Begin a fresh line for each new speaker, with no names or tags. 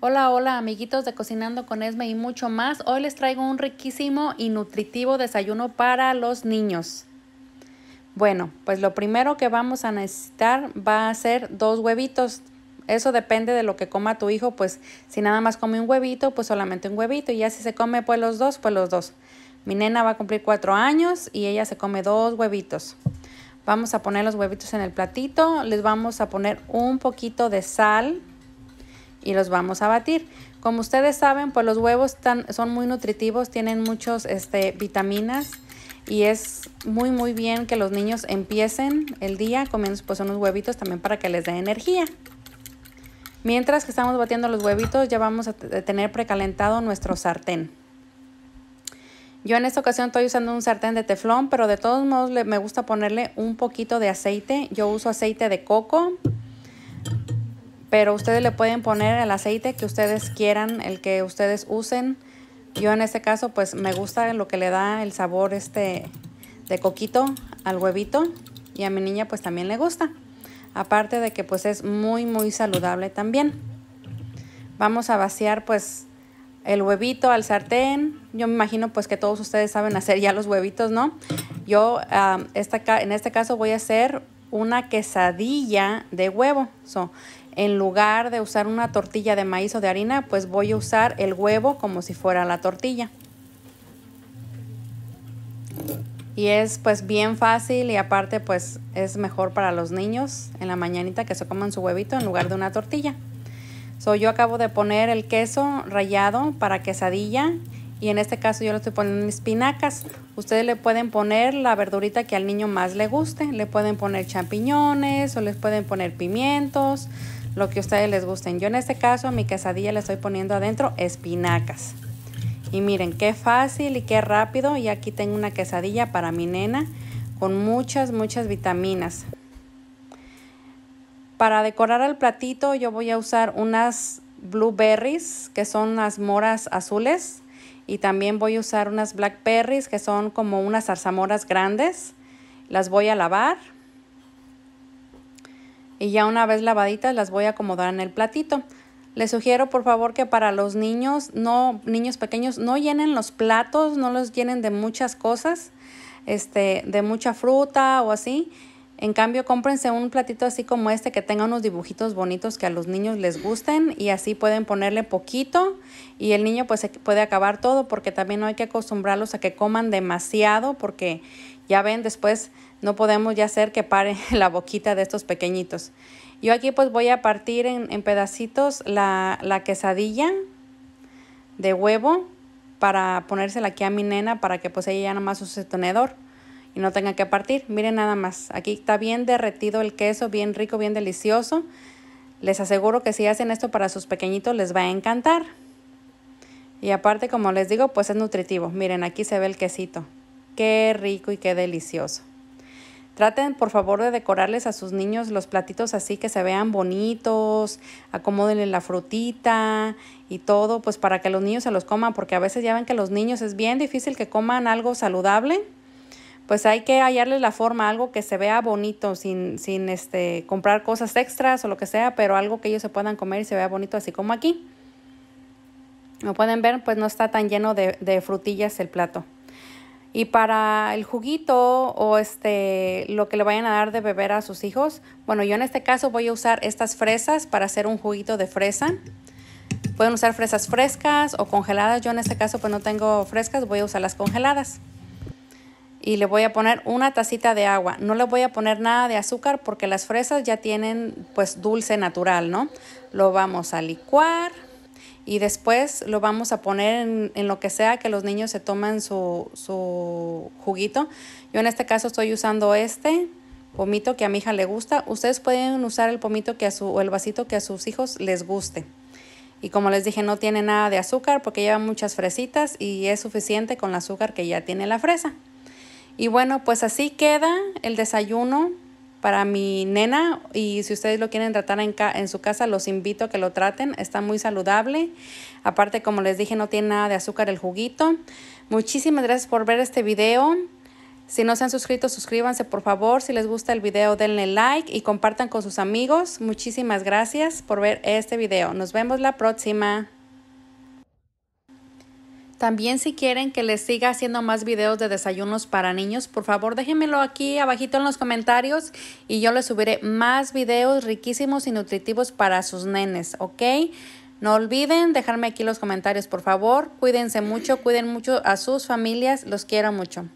Hola, hola amiguitos de Cocinando con Esme y mucho más. Hoy les traigo un riquísimo y nutritivo desayuno para los niños. Bueno, pues lo primero que vamos a necesitar va a ser dos huevitos. Eso depende de lo que coma tu hijo, pues si nada más come un huevito, pues solamente un huevito. Y ya si se come pues los dos, pues los dos. Mi nena va a cumplir cuatro años y ella se come dos huevitos. Vamos a poner los huevitos en el platito. Les vamos a poner un poquito de sal y los vamos a batir. Como ustedes saben, pues los huevos son muy nutritivos, tienen muchas este, vitaminas y es muy muy bien que los niños empiecen el día comiendo pues unos huevitos también para que les dé energía. Mientras que estamos batiendo los huevitos ya vamos a tener precalentado nuestro sartén. Yo en esta ocasión estoy usando un sartén de teflón, pero de todos modos me gusta ponerle un poquito de aceite. Yo uso aceite de coco, pero ustedes le pueden poner el aceite que ustedes quieran, el que ustedes usen. Yo en este caso pues me gusta lo que le da el sabor este de coquito al huevito y a mi niña pues también le gusta. Aparte de que pues es muy muy saludable también. Vamos a vaciar pues el huevito al sartén. Yo me imagino pues que todos ustedes saben hacer ya los huevitos, ¿no? Yo ah, en este caso voy a hacer una quesadilla de huevo en lugar de usar una tortilla de maíz o de harina, pues voy a usar el huevo como si fuera la tortilla. Y es pues bien fácil y aparte pues es mejor para los niños en la mañanita que se coman su huevito en lugar de una tortilla. yo acabo de poner el queso rallado para quesadilla y en este caso yo le estoy poniendo espinacas. Ustedes le pueden poner la verdurita que al niño más le guste. Le pueden poner champiñones o les pueden poner pimientos lo que ustedes les gusten. Yo en este caso a mi quesadilla le estoy poniendo adentro espinacas. Y miren qué fácil y qué rápido. Y aquí tengo una quesadilla para mi nena con muchas, muchas vitaminas. Para decorar el platito yo voy a usar unas blueberries que son las moras azules y también voy a usar unas blackberries que son como unas zarzamoras grandes. Las voy a lavar y ya una vez lavaditas las voy a acomodar en el platito. Les sugiero por favor que para los niños, no niños pequeños, no llenen los platos, no los llenen de muchas cosas, este, de mucha fruta o así. En cambio, cómprense un platito así como este que tenga unos dibujitos bonitos que a los niños les gusten y así pueden ponerle poquito y el niño pues puede acabar todo porque también no hay que acostumbrarlos a que coman demasiado porque ya ven, después no podemos ya hacer que pare la boquita de estos pequeñitos. Yo aquí pues voy a partir en, pedacitos la, la quesadilla de huevo para ponérsela aquí a mi nena para que pues ella ya más use tenedor y no tenga que partir. Miren nada más, aquí está bien derretido el queso, bien rico, bien delicioso. Les aseguro que si hacen esto para sus pequeñitos les va a encantar. Y aparte, como les digo, pues es nutritivo. Miren, aquí se ve el quesito. Qué rico y qué delicioso. Traten por favor de decorarles a sus niños los platitos así que se vean bonitos, acomódenle la frutita y todo, pues para que los niños se los coman, porque a veces ya ven que los niños es bien difícil que coman algo saludable. Pues hay que hallarles la forma, algo que se vea bonito, sin, sin este, comprar cosas extras o lo que sea, pero algo que ellos se puedan comer y se vea bonito, así como aquí. Como pueden ver, pues no está tan lleno de frutillas el plato. Y para el juguito o este, lo que le vayan a dar de beber a sus hijos, bueno, yo en este caso voy a usar estas fresas para hacer un juguito de fresa. Pueden usar fresas frescas o congeladas. Yo en este caso pues no tengo frescas, voy a usar las congeladas. Y le voy a poner una tacita de agua. No le voy a poner nada de azúcar porque las fresas ya tienen pues dulce natural, ¿no? Lo vamos a licuar y después lo vamos a poner en, lo que sea que los niños se tomen su, juguito. Yo en este caso estoy usando este pomito que a mi hija le gusta. Ustedes pueden usar el pomito que a su, o el vasito que a sus hijos les guste. Y como les dije, no tiene nada de azúcar porque lleva muchas fresitas y es suficiente con el azúcar que ya tiene la fresa. Y bueno, pues así queda el desayuno para mi nena y si ustedes lo quieren tratar en, en, su casa, los invito a que lo traten. Está muy saludable. Aparte, como les dije, no tiene nada de azúcar el juguito. Muchísimas gracias por ver este video. Si no se han suscrito, suscríbanse por favor. Si les gusta el video, denle like y compartan con sus amigos. Muchísimas gracias por ver este video. Nos vemos la próxima. También si quieren que les siga haciendo más videos de desayunos para niños, por favor déjenmelo aquí abajito en los comentarios y yo les subiré más videos riquísimos y nutritivos para sus nenes, ¿ok? No olviden dejarme aquí los comentarios, por favor. Cuídense mucho, cuiden mucho a sus familias, los quiero mucho.